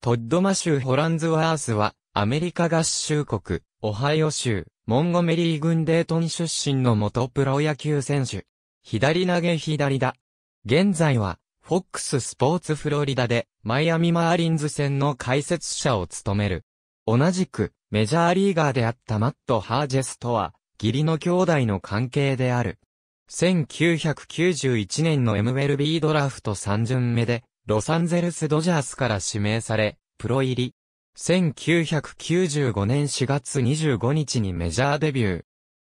トッドマシュー・ホランズワースは、アメリカ合衆国、オハイオ州、モンゴメリー軍デートン出身の元プロ野球選手。左投げ左だ。現在は、フォックススポーツフロリダで、マイアミマーリンズ戦の解説者を務める。同じく、メジャーリーガーであったマット・ハージェスとは、義理の兄弟の関係である。1991年の MLB ドラフト3巡目で、ロサンゼルスドジャースから指名され、プロ入り。1995年4月25日にメジャーデビュー。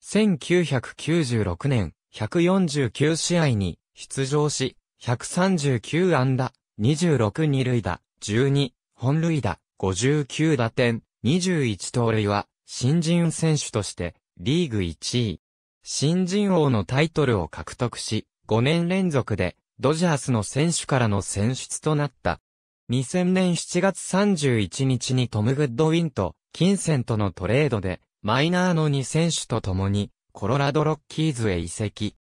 1996年、149試合に出場し、139安打、26二塁打、12、本塁打、59打点、21盗塁は、新人選手として、リーグ1位。新人王のタイトルを獲得し、5年連続で、ドジャースの選手からの選出となった。2000年7月31日にトム・グッドウィンと、金銭とのトレードで、マイナーの2選手と共に、コロラドロッキーズへ移籍。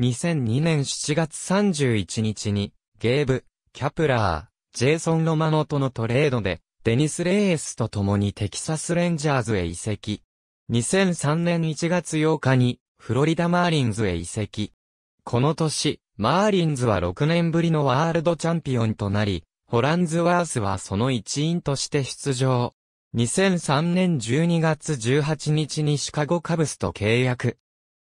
2002年7月31日に、ゲーブ、キャプラー、ジェイソン・ロマノとのトレードで、デニス・レイエスと共にテキサス・レンジャーズへ移籍。2003年1月8日に、フロリダ・マーリンズへ移籍。この年、マーリンズは6年ぶりのワールドチャンピオンとなり、ホランズワースはその一員として出場。2003年12月18日にシカゴカブスと契約。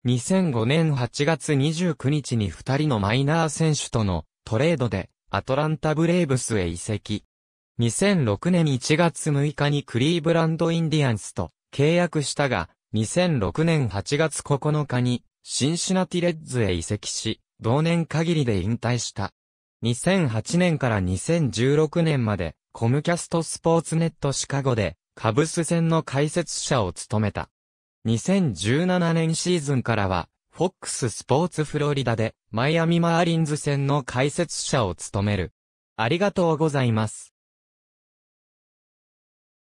2005年8月29日に2人のマイナー選手とのトレードでアトランタブレーブスへ移籍。2006年1月6日にクリーブランドインディアンスと契約したが、2006年8月9日にシンシナティレッズへ移籍し、同年限りで引退した。2008年から2016年まで、コムキャストスポーツネットシカゴで、カブス戦の解説者を務めた。2017年シーズンからは、フォックススポーツフロリダで、マイアミマーリンズ戦の解説者を務める。ありがとうございます。